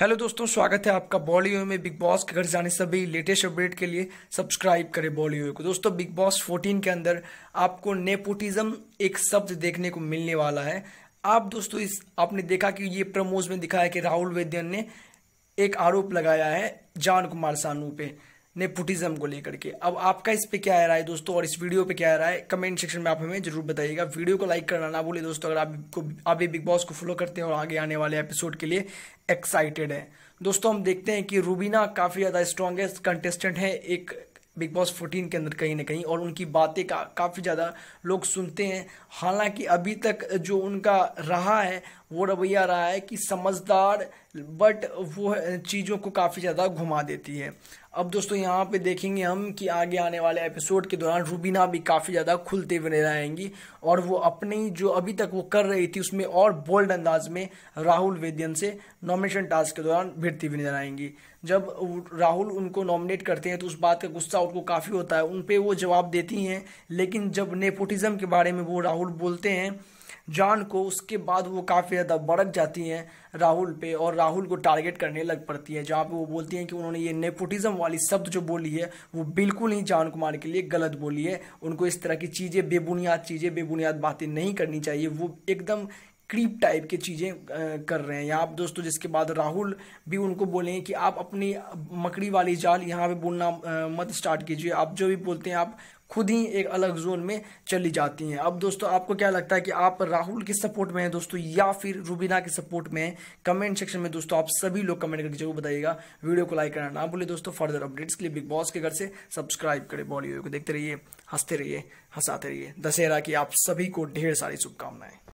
hello दोस्तों स्वागत है आपका बॉलीवुड में बिग बॉस के घर जाने सभी लेटेस्ट अपडेट के लिए सब्सक्राइब करें बॉलीवुड को दोस्तों बिग बॉस 14 के अंदर आपको नेपोटिज्म एक शब्द देखने को मिलने वाला है आप दोस्तों इस आपने देखा कि ये प्रमोज में दिखाया कि राहुल वैद्यन ने एक आरोप लगाया है जान कुमार सानू पे नेपोटिज्म को लेकर के अब आपका इस पे क्या आ रहा है दोस्तों और इस वीडियो पे क्या आ रहा है कमेंट सेक्शन में आप हमें जरूर बताइएगा वीडियो को लाइक करना ना बोले दोस्तों अगर आपको आप भी बिग बॉस को फॉलो करते हैं और आगे आने वाले एपिसोड के लिए एक्साइटेड हैं दोस्तों हम देखते हैं कि रूबीना काफ़ी ज़्यादा स्ट्रॉन्गेस्ट कंटेस्टेंट है एक बिग बॉस 14 के अंदर कहीं ना कहीं और उनकी बातें का काफ़ी ज़्यादा लोग सुनते हैं हालांकि अभी तक जो उनका रहा है वो रवैया रहा है कि समझदार बट वो चीज़ों को काफ़ी ज़्यादा घुमा देती है अब दोस्तों यहाँ पे देखेंगे हम कि आगे आने वाले एपिसोड के दौरान रूबीना भी काफ़ी ज़्यादा खुलते हुए नजर आएंगी और वो अपनी जो अभी तक वो कर रही थी उसमें और बोल्ड अंदाज में राहुल वैद्यन से नॉमिनेशन टास्क के दौरान भिड़ती हुई नजर आएंगी जब राहुल उनको नॉमिनेट करते हैं तो उस बात का गुस्सा उनको काफ़ी होता है उन पर वो जवाब देती हैं लेकिन जब नेपोटिज़म के बारे में वो राहुल बोलते हैं जान को उसके बाद वो काफ़ी ज़्यादा भड़क जाती हैं राहुल पे और राहुल को टारगेट करने लग पड़ती है जहाँ पे वो बोलती हैं कि उन्होंने ये नेपोटिज्म वाली शब्द जो बोली है वो बिल्कुल ही जान कुमार के लिए गलत बोली है उनको इस तरह की चीज़ें बेबुनियाद चीज़ें बेबुनियाद बातें नहीं करनी चाहिए वो एकदम क्रीप टाइप की चीज़ें कर रहे हैं यहाँ आप दोस्तों जिसके बाद राहुल भी उनको बोले कि आप अपनी मकड़ी वाली जाल यहाँ पे बोलना मत स्टार्ट कीजिए आप जो भी बोलते हैं आप खुद ही एक अलग जोन में चली जाती हैं अब दोस्तों आपको क्या लगता है कि आप राहुल के सपोर्ट में हैं दोस्तों या फिर रुबीना के सपोर्ट में हैं कमेंट सेक्शन में दोस्तों आप सभी लोग कमेंट करके जरूर बताइएगा वीडियो को लाइक करना ना भूलें दोस्तों फर्दर अपडेट्स के लिए बिग बॉस के घर से सब्सक्राइब करें बॉलीवुड को देखते रहिए हंसते रहिए हंसाते रहिए दशहरा की आप सभी को ढेर सारी शुभकामनाएं